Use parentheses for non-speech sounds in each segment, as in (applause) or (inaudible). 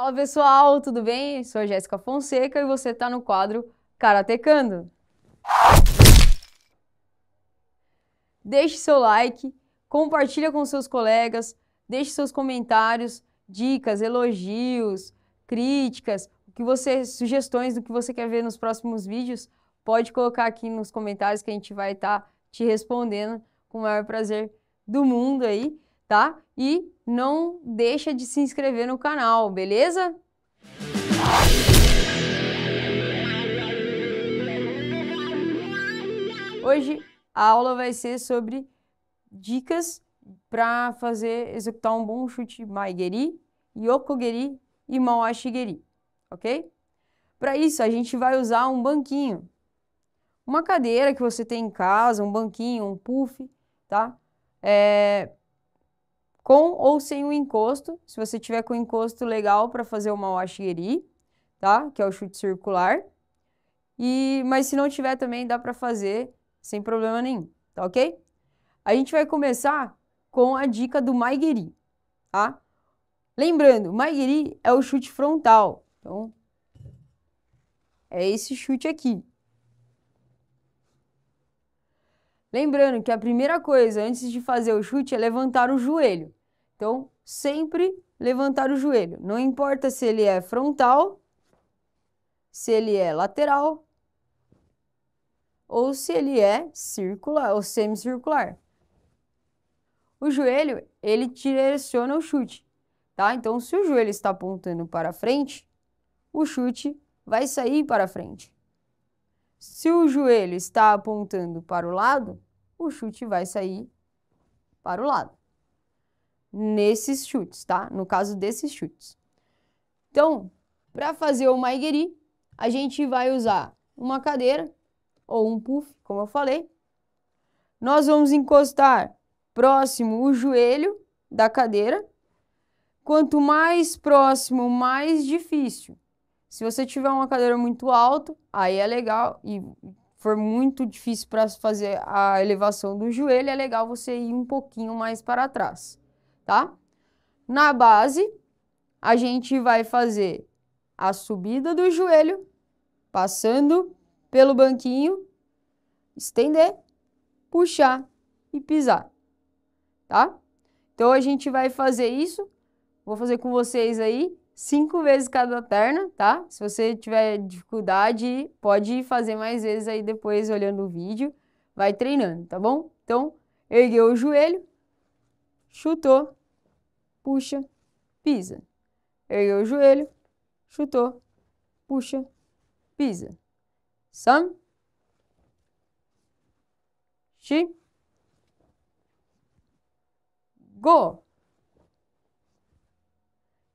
Fala pessoal, tudo bem? Sou a Jéssica Fonseca e você está no quadro Karatecando. Deixe seu like, compartilha com seus colegas, deixe seus comentários, dicas, elogios, críticas, o que você, sugestões do que você quer ver nos próximos vídeos, pode colocar aqui nos comentários que a gente vai estar tá te respondendo com o maior prazer do mundo aí tá? E não deixa de se inscrever no canal, beleza? Hoje a aula vai ser sobre dicas para fazer executar um bom chute maigeri, yokogeri e mawashigeri, ok? Para isso a gente vai usar um banquinho, uma cadeira que você tem em casa, um banquinho, um puff, tá? É, com ou sem o encosto, se você tiver com o encosto legal para fazer uma washigiri, tá? Que é o chute circular. E, mas se não tiver também dá para fazer sem problema nenhum, tá ok? A gente vai começar com a dica do maigiri, tá? Lembrando, maigiri é o chute frontal, então é esse chute aqui. Lembrando que a primeira coisa antes de fazer o chute é levantar o joelho. Então, sempre levantar o joelho. Não importa se ele é frontal, se ele é lateral ou se ele é circular ou semicircular. O joelho, ele direciona o chute, tá? Então, se o joelho está apontando para frente, o chute vai sair para frente. Se o joelho está apontando para o lado, o chute vai sair para o lado nesses chutes, tá? No caso desses chutes. Então, para fazer o maigeri, a gente vai usar uma cadeira ou um puff, como eu falei. Nós vamos encostar próximo o joelho da cadeira. Quanto mais próximo, mais difícil. Se você tiver uma cadeira muito alta, aí é legal e for muito difícil para fazer a elevação do joelho, é legal você ir um pouquinho mais para trás tá? Na base, a gente vai fazer a subida do joelho, passando pelo banquinho, estender, puxar e pisar, tá? Então a gente vai fazer isso, vou fazer com vocês aí, cinco vezes cada perna, tá? Se você tiver dificuldade, pode fazer mais vezes aí depois olhando o vídeo, vai treinando, tá bom? Então, ergueu o joelho, chutou, puxa, pisa. Ergueu o joelho, chutou, puxa, pisa. Sam. Shi. Go.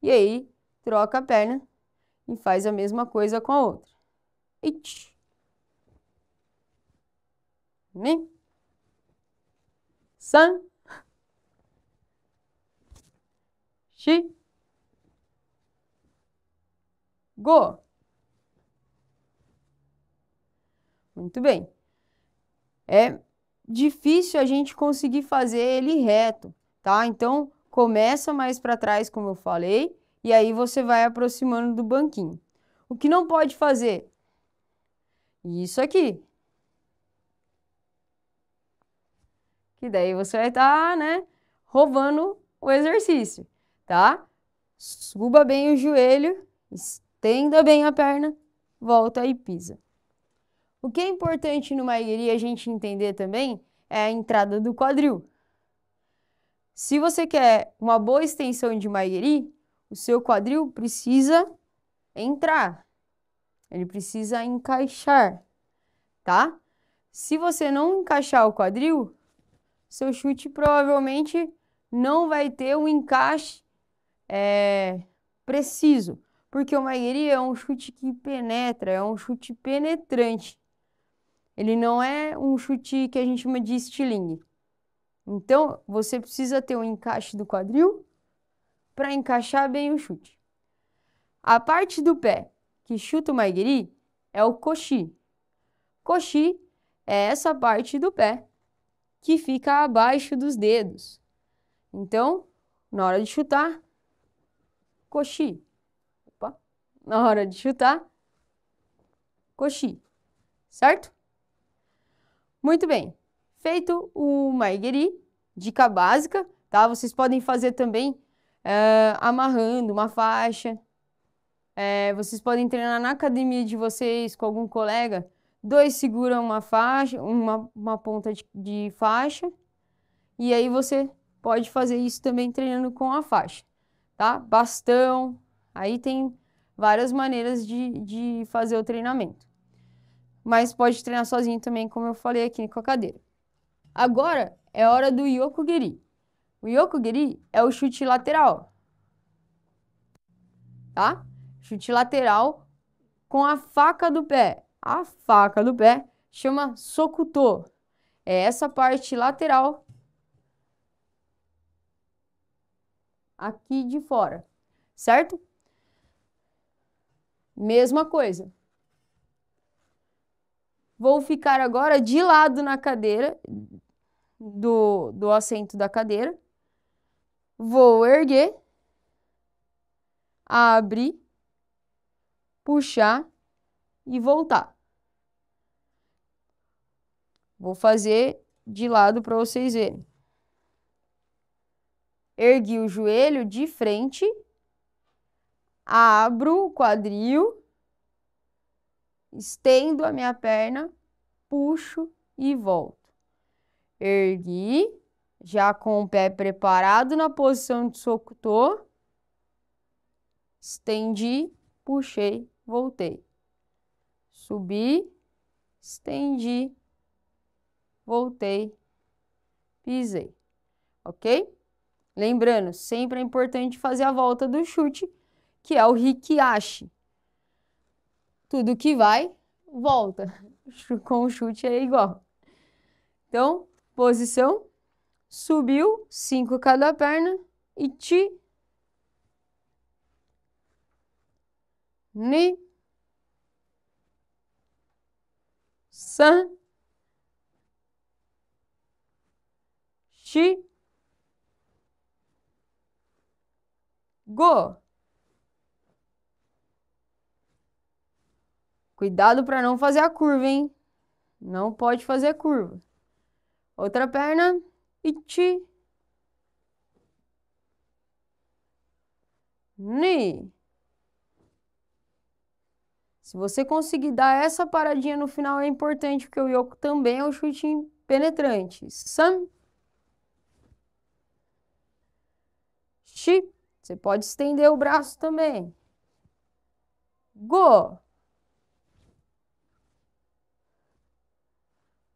E aí, troca a perna e faz a mesma coisa com a outra. It. Ni. San. Shi. Go. Muito bem. É difícil a gente conseguir fazer ele reto, tá? Então, começa mais para trás, como eu falei, e aí você vai aproximando do banquinho. O que não pode fazer? Isso aqui. Que daí você vai estar, tá, né, roubando o exercício tá? Suba bem o joelho, estenda bem a perna, volta e pisa. O que é importante numa ergueria a gente entender também é a entrada do quadril. Se você quer uma boa extensão de maigeri, o seu quadril precisa entrar. Ele precisa encaixar, tá? Se você não encaixar o quadril, seu chute provavelmente não vai ter um encaixe é, preciso, porque o Maguiri é um chute que penetra, é um chute penetrante. Ele não é um chute que a gente chama de estilingue. Então, você precisa ter um encaixe do quadril para encaixar bem o chute. A parte do pé que chuta o Maguiri é o coxi. Coxi é essa parte do pé que fica abaixo dos dedos. Então, na hora de chutar, Coxi, Opa, na hora de chutar, coxi, Certo? Muito bem. Feito o maigeri, dica básica, tá? Vocês podem fazer também é, amarrando uma faixa. É, vocês podem treinar na academia de vocês com algum colega. Dois seguram uma faixa, uma, uma ponta de, de faixa. E aí você pode fazer isso também treinando com a faixa tá? Bastão, aí tem várias maneiras de, de fazer o treinamento. Mas pode treinar sozinho também, como eu falei aqui com a cadeira. Agora é hora do Yokugiri. O Yokugiri é o chute lateral, tá? Chute lateral com a faca do pé. A faca do pé chama Sokuto. É essa parte lateral aqui de fora, certo? Mesma coisa. Vou ficar agora de lado na cadeira, do, do assento da cadeira. Vou erguer, abrir, puxar e voltar. Vou fazer de lado para vocês verem ergui o joelho de frente, abro o quadril, estendo a minha perna, puxo e volto. Ergui, já com o pé preparado na posição de socotô, estendi, puxei, voltei. Subi, estendi, voltei, pisei. Ok? Lembrando, sempre é importante fazer a volta do chute, que é o Hikiashi. Tudo que vai, volta. (laughs) Com o chute é igual. Então, posição, subiu, 5 cada perna, e ti, ni, san, chi. go. Cuidado para não fazer a curva, hein? Não pode fazer curva. Outra perna. Iti. Ni. Se você conseguir dar essa paradinha no final, é importante, porque o Yoko também é um chute penetrante. San. Shi. Você pode estender o braço também. Go.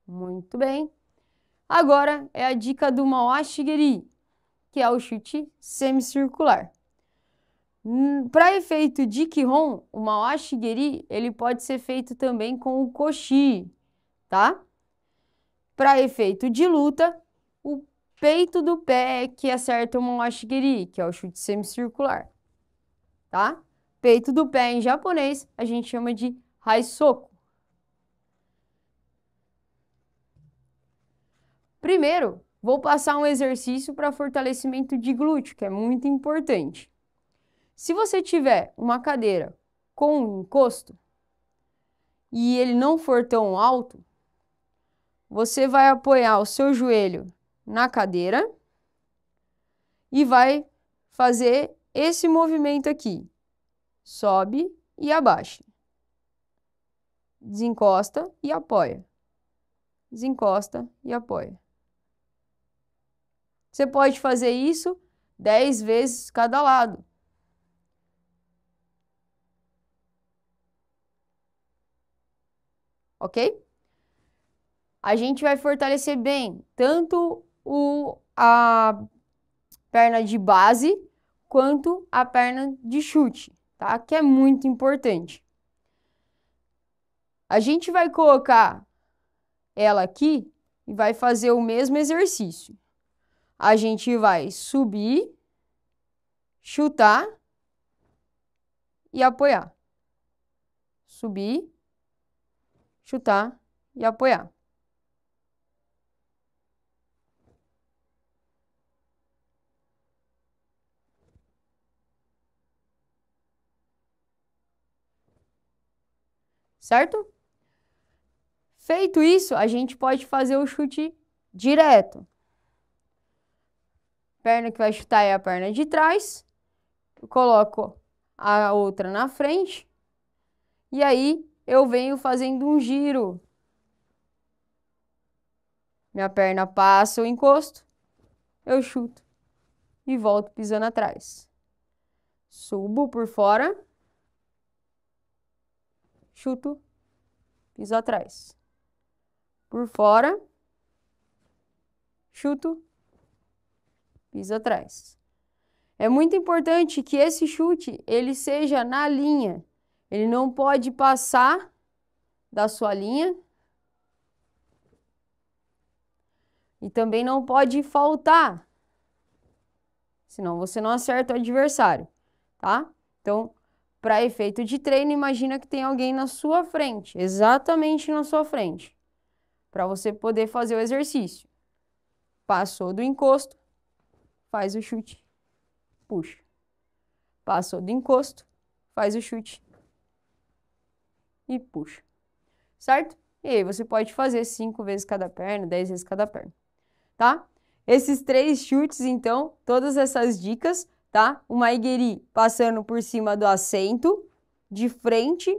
Muito bem. Agora é a dica do Mawashigeri, que é o chute semicircular. Hum, Para efeito de Kihon, o Mawashigeri ele pode ser feito também com o Koshi, tá? Para efeito de luta, peito do pé que acerta um washigiri, que é o chute semicircular, tá? Peito do pé em japonês a gente chama de raisoku. Primeiro, vou passar um exercício para fortalecimento de glúteo, que é muito importante. Se você tiver uma cadeira com um encosto e ele não for tão alto, você vai apoiar o seu joelho na cadeira e vai fazer esse movimento aqui. Sobe e abaixa. Desencosta e apoia. Desencosta e apoia. Você pode fazer isso 10 vezes cada lado. Ok? A gente vai fortalecer bem tanto o, a perna de base quanto a perna de chute, tá? Que é muito importante. A gente vai colocar ela aqui e vai fazer o mesmo exercício. A gente vai subir, chutar e apoiar. Subir, chutar e apoiar. certo? Feito isso, a gente pode fazer o chute direto. Perna que vai chutar é a perna de trás. Eu coloco a outra na frente. E aí eu venho fazendo um giro. Minha perna passa o encosto, eu chuto e volto pisando atrás. Subo por fora chuto, piso atrás. Por fora, chuto, piso atrás. É muito importante que esse chute ele seja na linha. Ele não pode passar da sua linha. E também não pode faltar. Senão você não acerta o adversário, tá? Então, para efeito de treino, imagina que tem alguém na sua frente, exatamente na sua frente, para você poder fazer o exercício. Passou do encosto, faz o chute, puxa. Passou do encosto, faz o chute e puxa. Certo? E aí você pode fazer 5 vezes cada perna, 10 vezes cada perna, tá? Esses três chutes, então, todas essas dicas tá? O Maigueri passando por cima do assento, de frente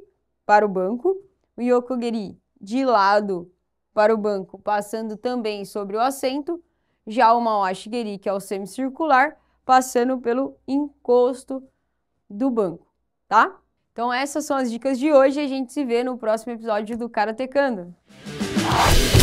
para o banco. O Yokogeri de lado para o banco, passando também sobre o assento. Já o Mawashigeri, que é o semicircular, passando pelo encosto do banco, tá? Então essas são as dicas de hoje a gente se vê no próximo episódio do Karatecando. Música